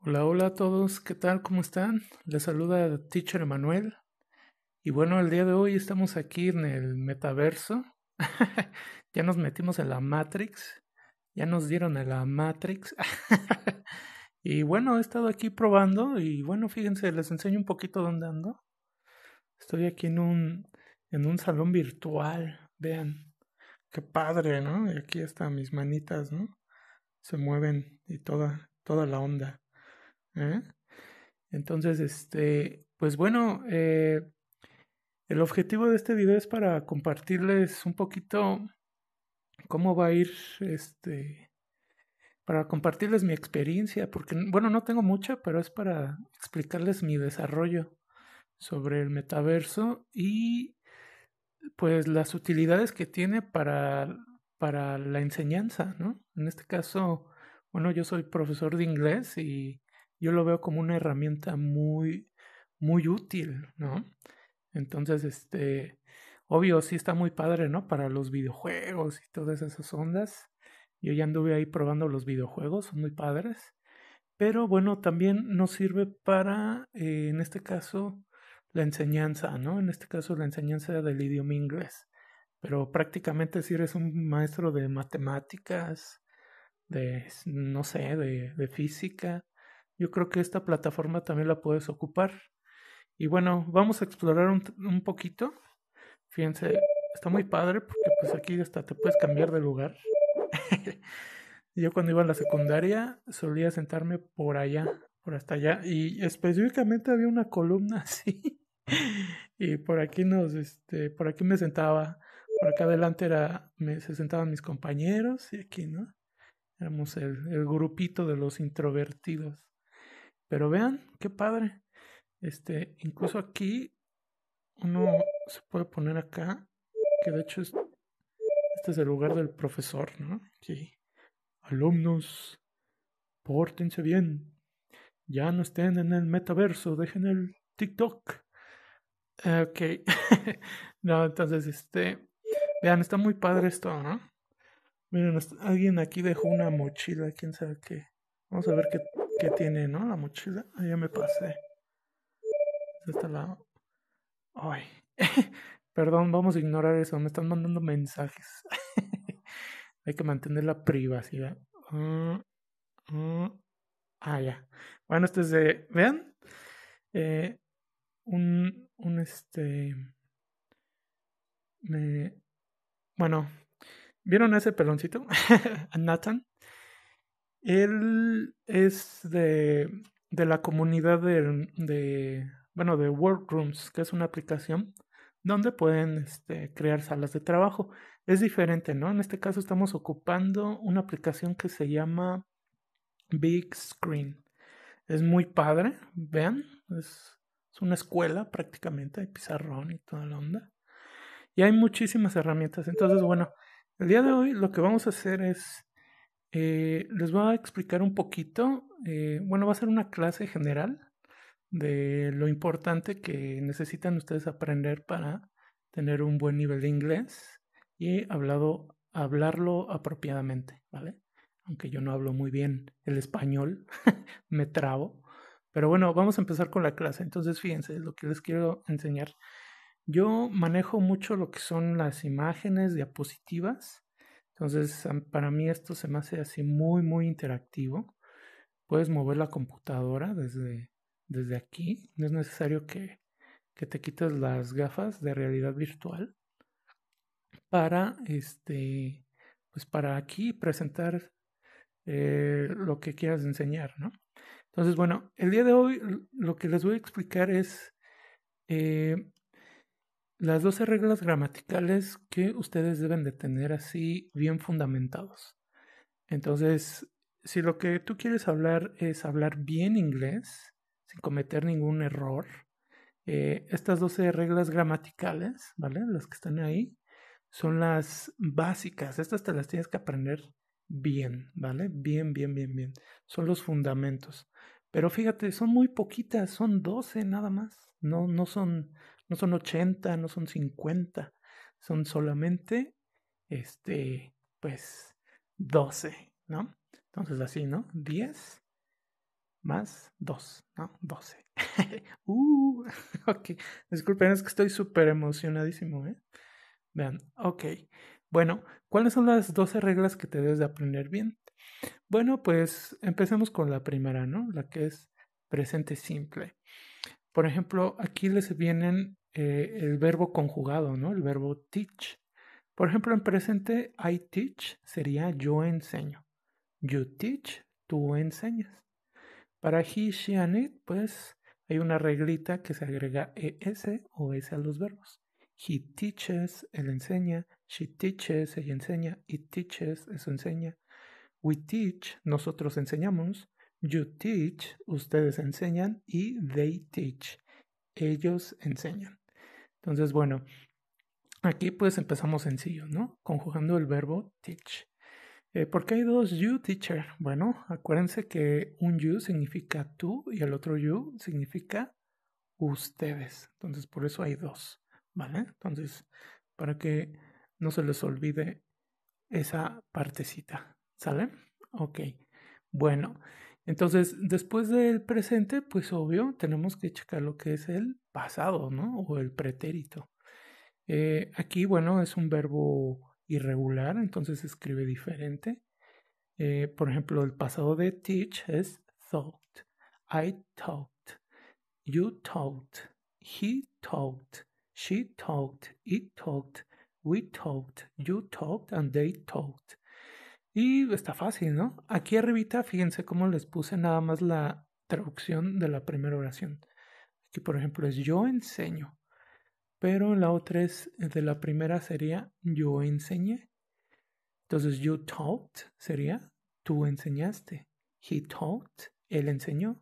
Hola, hola a todos, ¿qué tal? ¿Cómo están? Les saluda Teacher Manuel. Y bueno, el día de hoy estamos aquí en el metaverso. ya nos metimos en la Matrix. Ya nos dieron en la Matrix. y bueno, he estado aquí probando y bueno, fíjense, les enseño un poquito dónde ando. Estoy aquí en un, en un salón virtual. Vean, qué padre, ¿no? Y aquí están mis manitas, ¿no? se mueven y toda, toda la onda. ¿eh? Entonces, este, pues bueno, eh, el objetivo de este video es para compartirles un poquito cómo va a ir este para compartirles mi experiencia, porque bueno, no tengo mucha, pero es para explicarles mi desarrollo sobre el metaverso y pues las utilidades que tiene para para la enseñanza, ¿no? En este caso, bueno, yo soy profesor de inglés y yo lo veo como una herramienta muy, muy útil, ¿no? Entonces, este, obvio, sí está muy padre, ¿no? Para los videojuegos y todas esas ondas. Yo ya anduve ahí probando los videojuegos, son muy padres. Pero bueno, también nos sirve para, eh, en este caso, la enseñanza, ¿no? En este caso, la enseñanza del idioma inglés. Pero prácticamente si eres un maestro de matemáticas, de, no sé, de, de física, yo creo que esta plataforma también la puedes ocupar. Y bueno, vamos a explorar un, un poquito. Fíjense, está muy padre porque pues aquí hasta te puedes cambiar de lugar. Yo cuando iba a la secundaria solía sentarme por allá, por hasta allá, y específicamente había una columna así. y por aquí nos, este, por aquí me sentaba. Por acá adelante era, se sentaban mis compañeros y aquí, ¿no? Éramos el, grupito de los introvertidos. Pero vean, qué padre. Este, incluso aquí uno se puede poner acá, que de hecho es, este es el lugar del profesor, ¿no? Sí. Alumnos, pórtense bien. Ya no estén en el metaverso, dejen el TikTok. Ah, ok. no, entonces, este, Vean, está muy padre oh. esto, ¿no? Miren, alguien aquí dejó una mochila, quién sabe qué. Vamos a ver qué, qué tiene, ¿no? La mochila. Ahí ya me pasé. está lado Ay. Perdón, vamos a ignorar eso. Me están mandando mensajes. Hay que mantener la privacidad. Mm, mm. Ah, ya. Bueno, este es de. Vean. Eh, un. Un este. Me bueno, ¿vieron ese peloncito? Nathan. Él es de, de la comunidad de, de, bueno, de Workrooms, que es una aplicación donde pueden este, crear salas de trabajo. Es diferente, ¿no? En este caso estamos ocupando una aplicación que se llama Big Screen. Es muy padre, vean, es, es una escuela prácticamente, hay pizarrón y toda la onda. Y hay muchísimas herramientas. Entonces, bueno, el día de hoy lo que vamos a hacer es, eh, les voy a explicar un poquito, eh, bueno, va a ser una clase general de lo importante que necesitan ustedes aprender para tener un buen nivel de inglés y hablado, hablarlo apropiadamente, ¿vale? Aunque yo no hablo muy bien el español, me trabo. Pero bueno, vamos a empezar con la clase. Entonces, fíjense, lo que les quiero enseñar yo manejo mucho lo que son las imágenes, diapositivas. Entonces, para mí esto se me hace así muy, muy interactivo. Puedes mover la computadora desde, desde aquí. No es necesario que, te quites las gafas de realidad virtual para este pues para aquí presentar eh, lo que quieras enseñar no entonces bueno el día de hoy lo que les voy a explicar es eh, las 12 reglas gramaticales que ustedes deben de tener así bien fundamentados. Entonces, si lo que tú quieres hablar es hablar bien inglés, sin cometer ningún error, eh, estas 12 reglas gramaticales, ¿vale? Las que están ahí, son las básicas. Estas te las tienes que aprender bien, ¿vale? Bien, bien, bien, bien. Son los fundamentos. Pero fíjate, son muy poquitas, son 12 nada más. No, no son no son 80, no son 50, son solamente, este, pues, 12, ¿no? Entonces así, ¿no? 10 más 2, ¿no? 12. uh, ok. Disculpen, es que estoy súper emocionadísimo, ¿eh? Vean, ok. Bueno, ¿cuáles son las 12 reglas que te debes de aprender bien? Bueno, pues empecemos con la primera, ¿no? La que es presente simple. Por ejemplo, aquí les vienen eh, el verbo conjugado, ¿no? El verbo teach. Por ejemplo, en presente, I teach sería yo enseño. You teach, tú enseñas. Para he, she, and it, pues hay una reglita que se agrega e, ES o S a los verbos. He teaches, él enseña. She teaches, ella enseña. It teaches, eso enseña. We teach, nosotros enseñamos. You teach, ustedes enseñan. Y they teach, ellos enseñan. Entonces, bueno, aquí pues empezamos sencillo, ¿no? Conjugando el verbo teach. Eh, ¿Por qué hay dos you teacher? Bueno, acuérdense que un you significa tú y el otro you significa ustedes. Entonces, por eso hay dos, ¿vale? Entonces, para que no se les olvide esa partecita, ¿sale? Ok, bueno. Entonces, después del presente, pues obvio, tenemos que checar lo que es el pasado, ¿no? O el pretérito. Eh, aquí, bueno, es un verbo irregular, entonces se escribe diferente. Eh, por ejemplo, el pasado de teach es thought, I taught, you taught, he talked, she talked, it talked, we talked, you talked and they talked. Y está fácil, ¿no? Aquí arribita, fíjense cómo les puse nada más la traducción de la primera oración. Aquí, por ejemplo, es yo enseño. Pero la otra es, de la primera sería yo enseñé. Entonces, you taught sería tú enseñaste. He taught, él enseñó.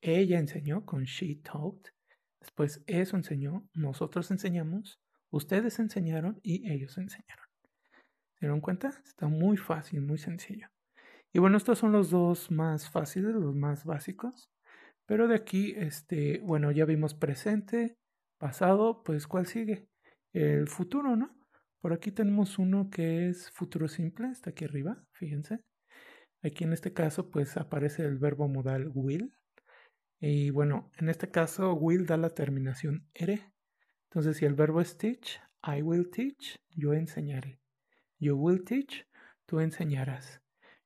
Ella enseñó con she taught. Después, eso enseñó, nosotros enseñamos, ustedes enseñaron y ellos enseñaron. ¿Se dieron cuenta? Está muy fácil, muy sencillo. Y bueno, estos son los dos más fáciles, los más básicos. Pero de aquí, este, bueno, ya vimos presente, pasado, pues ¿cuál sigue? El futuro, ¿no? Por aquí tenemos uno que es futuro simple, está aquí arriba, fíjense. Aquí en este caso, pues aparece el verbo modal will. Y bueno, en este caso, will da la terminación ere. Entonces, si el verbo es teach, I will teach, yo enseñaré. You will teach, tú enseñarás.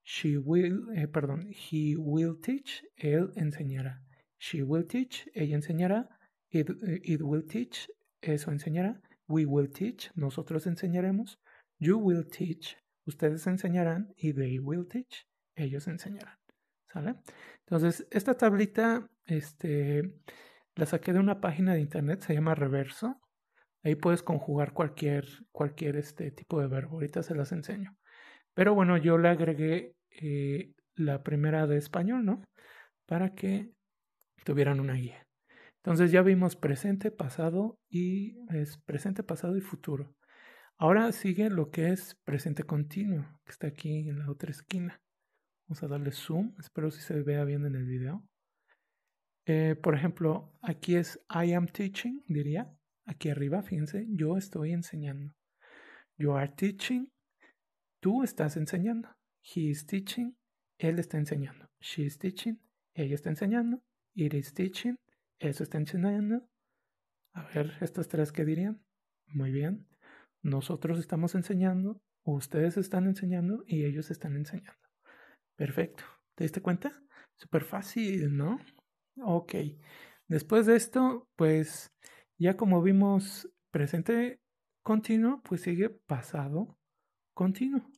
She will, eh, perdón, he will teach, él enseñará. She will teach, ella enseñará. Eh, it, will teach, eso enseñará. We will teach, nosotros enseñaremos. You will teach, ustedes enseñarán. Y they will teach, ellos enseñarán. ¿Sale? Entonces, esta tablita, este, la saqué de una página de internet, se llama Reverso. Ahí puedes conjugar cualquier, cualquier este tipo de verbo. Ahorita se las enseño. Pero bueno, yo le agregué eh, la primera de español, ¿no? Para que tuvieran una guía. Entonces ya vimos presente, pasado y es presente, pasado y futuro. Ahora sigue lo que es presente continuo, que está aquí en la otra esquina. Vamos a darle zoom, espero si se vea bien en el video. Eh, por ejemplo, aquí es I am teaching, diría, Aquí arriba, fíjense, yo estoy enseñando. You are teaching. Tú estás enseñando. He is teaching. Él está enseñando. She is teaching. Ella está enseñando. It is teaching. Eso está enseñando. A ver, estas tres qué dirían. Muy bien. Nosotros estamos enseñando. Ustedes están enseñando y ellos están enseñando. Perfecto. ¿Te diste cuenta? Súper fácil, ¿no? Ok. Después de esto, pues ya como vimos presente continuo, pues sigue pasado continuo.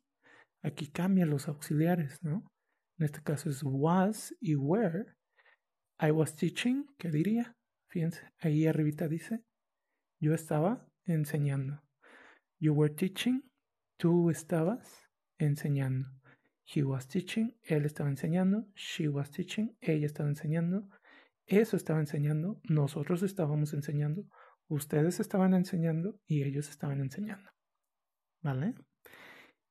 Aquí cambian los auxiliares, ¿no? En este caso es was y were. I was teaching, ¿qué diría? Fíjense, ahí arribita dice, yo estaba enseñando. You were teaching, tú estabas enseñando. He was teaching, él estaba enseñando. She was teaching, ella estaba enseñando. Eso estaba enseñando, nosotros estábamos enseñando, ustedes estaban enseñando y ellos estaban enseñando. ¿Vale?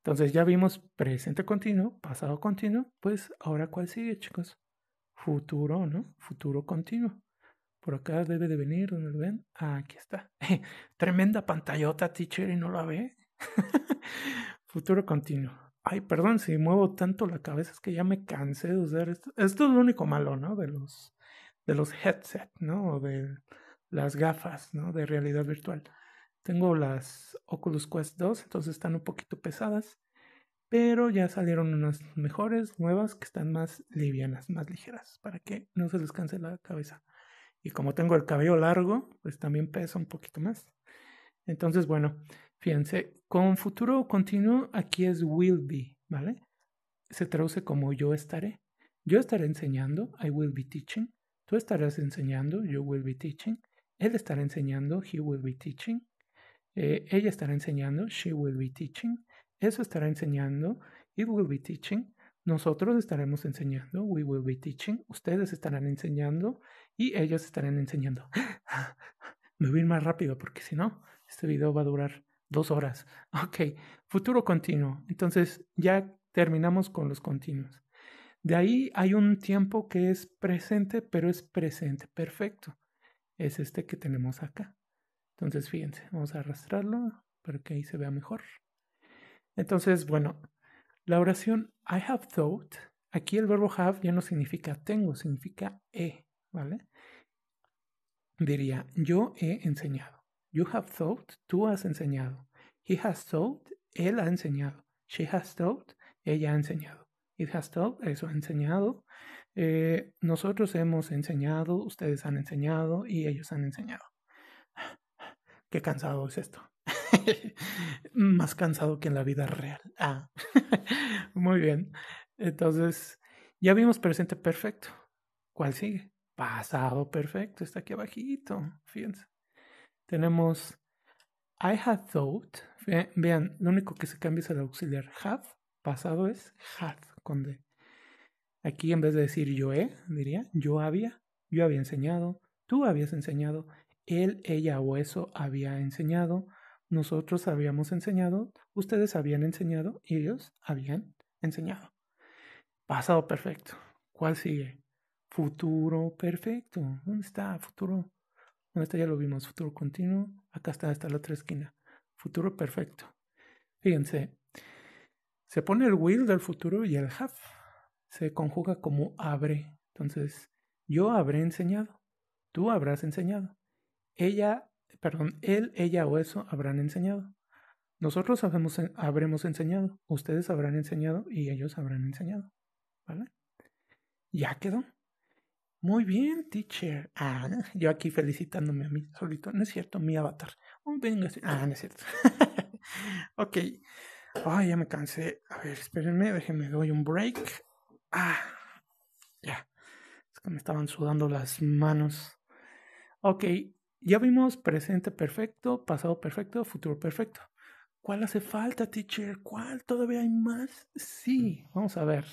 Entonces ya vimos presente continuo, pasado continuo, pues ahora cuál sigue, chicos? Futuro, ¿no? Futuro continuo. Por acá debe de venir, ¿dónde lo ven? Ah, aquí está. Tremenda pantallota, teacher, y no la ve. Futuro continuo. Ay, perdón si muevo tanto la cabeza, es que ya me cansé de usar esto. Esto es lo único malo, ¿no? De los de los headsets, ¿no? O de las gafas, ¿no? De realidad virtual. Tengo las Oculus Quest 2, entonces están un poquito pesadas, pero ya salieron unas mejores, nuevas, que están más livianas, más ligeras, para que no se les canse la cabeza. Y como tengo el cabello largo, pues también pesa un poquito más. Entonces, bueno, fíjense, con futuro continuo aquí es will be, ¿vale? Se traduce como yo estaré. Yo estaré enseñando, I will be teaching. Tú estarás enseñando, you will be teaching. Él estará enseñando, he will be teaching. Eh, ella estará enseñando, she will be teaching. Eso estará enseñando, it will be teaching. Nosotros estaremos enseñando, we will be teaching. Ustedes estarán enseñando y ellos estarán enseñando. Me voy más rápido porque si no, este video va a durar dos horas. Ok, futuro continuo. Entonces ya terminamos con los continuos. De ahí hay un tiempo que es presente, pero es presente perfecto. Es este que tenemos acá. Entonces, fíjense, vamos a arrastrarlo para que ahí se vea mejor. Entonces, bueno, la oración I have thought, aquí el verbo have ya no significa tengo, significa he, ¿vale? Diría, yo he enseñado. You have thought, tú has enseñado. He has thought, él ha enseñado. She has thought, ella ha enseñado. It Has Taught, eso ha enseñado. Eh, nosotros hemos enseñado, ustedes han enseñado y ellos han enseñado. Qué cansado es esto. Más cansado que en la vida real. Ah. Muy bien. Entonces, ya vimos presente perfecto. ¿Cuál sigue? Pasado perfecto. Está aquí abajito. Fíjense. Tenemos I had thought. Vean, lo único que se cambia es el auxiliar have. Pasado es had conde. Aquí en vez de decir yo he, diría yo había, yo había enseñado, tú habías enseñado, él, ella o eso había enseñado, nosotros habíamos enseñado, ustedes habían enseñado y ellos habían enseñado. Pasado perfecto. ¿Cuál sigue? Futuro perfecto. ¿Dónde está? Futuro. ¿Dónde está? ya lo vimos. Futuro continuo. Acá está, está la otra esquina. Futuro perfecto. Fíjense, se pone el will del futuro y el have. Se conjuga como abre. Entonces, yo habré enseñado. Tú habrás enseñado. Ella, perdón, él, ella o eso habrán enseñado. Nosotros habremos enseñado. Ustedes habrán enseñado y ellos habrán enseñado. ¿Vale? Ya quedó. Muy bien, teacher. Ah, yo aquí felicitándome a mí solito. No es cierto, mi avatar. Oh, ah, no es cierto. ok. Ay, ya me cansé. A ver, espérenme, déjenme, doy un break. Ah, ya. Es que me estaban sudando las manos. Ok, ya vimos presente perfecto, pasado perfecto, futuro perfecto. ¿Cuál hace falta, teacher? ¿Cuál? ¿Todavía hay más? Sí, vamos a ver.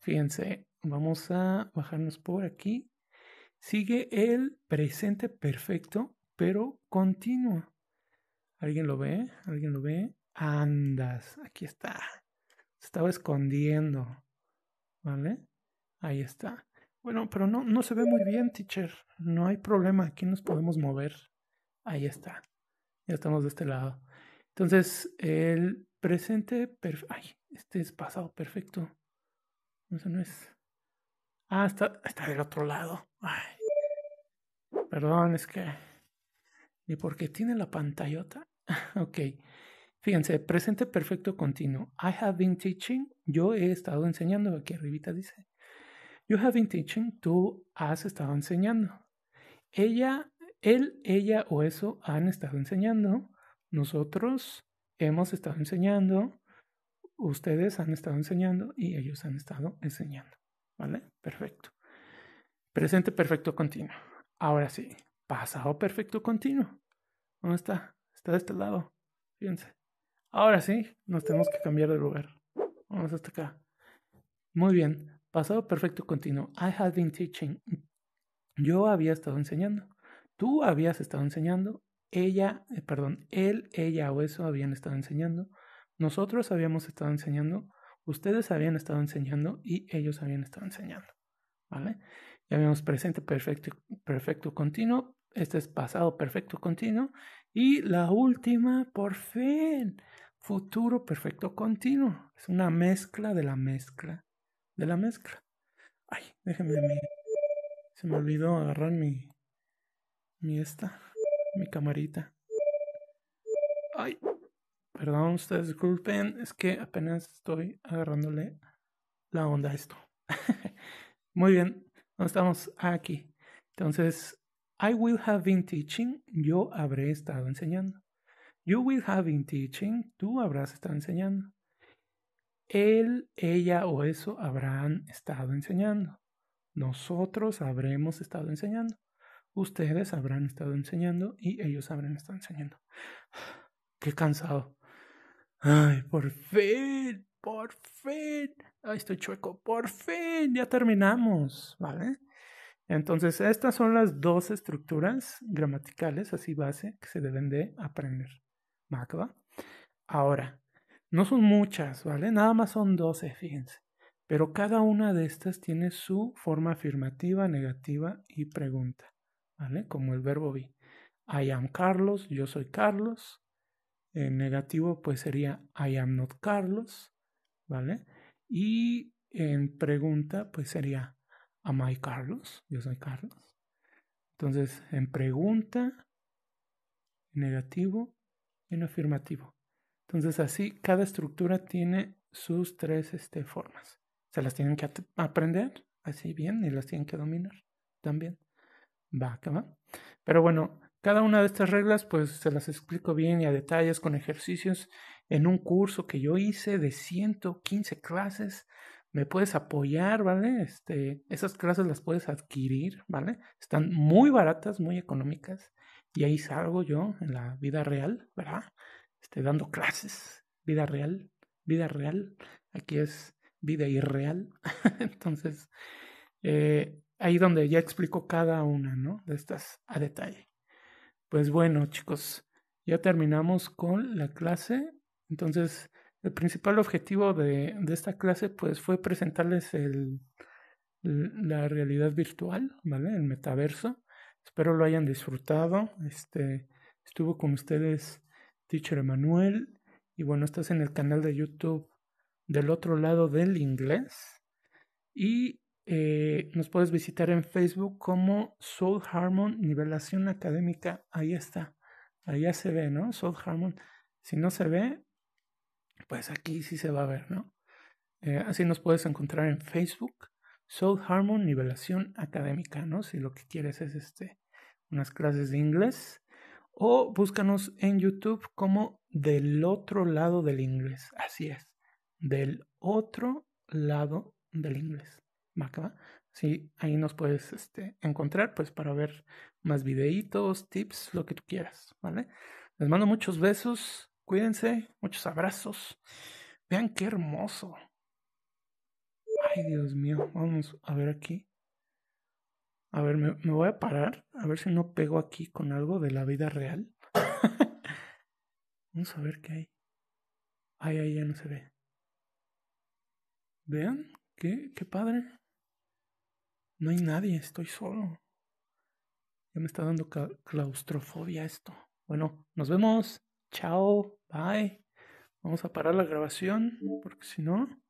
Fíjense, vamos a bajarnos por aquí. Sigue el presente perfecto, pero continua. ¿Alguien lo ve? ¿Alguien lo ve? Andas, aquí está. estaba escondiendo. ¿Vale? Ahí está. Bueno, pero no, no se ve muy bien, teacher. No hay problema, aquí nos podemos mover. Ahí está. Ya estamos de este lado. Entonces, el presente... Ay, este es pasado perfecto. Eso no es... Ah, está, está del otro lado. Ay. Perdón, es que... ¿Y porque tiene la pantallota? ok. Fíjense, presente perfecto continuo. I have been teaching. Yo he estado enseñando. Aquí arribita dice. You have been teaching. Tú has estado enseñando. Ella, él, ella o eso han estado enseñando. Nosotros hemos estado enseñando. Ustedes han estado enseñando y ellos han estado enseñando. ¿Vale? Perfecto. Presente perfecto continuo. Ahora sí, pasado perfecto continuo. ¿Dónde está? Está de este lado. Fíjense. Ahora sí, nos tenemos que cambiar de lugar. Vamos hasta acá. Muy bien. Pasado perfecto continuo. I had been teaching. Yo había estado enseñando. Tú habías estado enseñando. Ella, eh, perdón, él, ella o eso habían estado enseñando. Nosotros habíamos estado enseñando. Ustedes habían estado enseñando y ellos habían estado enseñando. ¿Vale? Ya vemos presente perfecto, perfecto continuo. Este es pasado perfecto continuo. Y la última, por fin futuro perfecto continuo. Es una mezcla de la mezcla de la mezcla. Ay, déjenme Se me olvidó agarrar mi. Mi esta. Mi camarita. Ay. Perdón, ustedes disculpen. Es que apenas estoy agarrándole la onda a esto. Muy bien. No estamos? Aquí. Entonces, I will have been teaching. Yo habré estado enseñando. You will have been teaching. Tú habrás estado enseñando. Él, ella o eso habrán estado enseñando. Nosotros habremos estado enseñando. Ustedes habrán estado enseñando y ellos habrán estado enseñando. Qué cansado. Ay, por fin, por fin. Ay, estoy chueco. Por fin, ya terminamos, ¿vale? Entonces, estas son las dos estructuras gramaticales, así base, que se deben de aprender. Ahora, no son muchas, ¿vale? Nada más son 12, fíjense. Pero cada una de estas tiene su forma afirmativa, negativa y pregunta, ¿vale? Como el verbo be. I am Carlos, yo soy Carlos. En negativo, pues sería I am not Carlos, ¿vale? Y en pregunta, pues sería Am I Carlos? Yo soy Carlos. Entonces, en pregunta, negativo, y afirmativo. Entonces así cada estructura tiene sus tres este, formas. Se las tienen que aprender así bien y las tienen que dominar también. Va, acá va. Pero bueno, cada una de estas reglas pues se las explico bien y a detalles con ejercicios en un curso que yo hice de 115 clases. Me puedes apoyar, ¿vale? Este, esas clases las puedes adquirir, ¿vale? Están muy baratas, muy económicas. Y ahí salgo yo en la vida real, ¿verdad? Estoy dando clases, vida real, vida real. Aquí es vida irreal. Entonces, eh, ahí donde ya explico cada una, ¿no? De estas a detalle. Pues bueno, chicos, ya terminamos con la clase. Entonces, el principal objetivo de, de esta clase, pues, fue presentarles el, la realidad virtual, ¿vale? El metaverso. Espero lo hayan disfrutado. Este, estuvo con ustedes Teacher Emanuel. Y bueno, estás en el canal de YouTube del otro lado del inglés. Y eh, nos puedes visitar en Facebook como Soul Harmon Nivelación Académica. Ahí está. Allá se ve, ¿no? Soul Harmon. Si no se ve, pues aquí sí se va a ver, ¿no? Eh, así nos puedes encontrar en Facebook. Soul Harmon, nivelación académica, ¿no? Si lo que quieres es este, unas clases de inglés. O búscanos en YouTube como del otro lado del inglés. Así es. Del otro lado del inglés. ¿Va? Sí, ahí nos puedes este, encontrar pues para ver más videitos, tips, lo que tú quieras, ¿vale? Les mando muchos besos, cuídense, muchos abrazos. Vean qué hermoso. Ay, Dios mío, vamos a ver aquí. A ver, me, me voy a parar, a ver si no pego aquí con algo de la vida real. vamos a ver qué hay. Ay, ay, ya no se ve. Vean, qué, qué padre. No hay nadie, estoy solo. Ya me está dando claustrofobia esto. Bueno, nos vemos. Chao. Bye. Vamos a parar la grabación porque si no...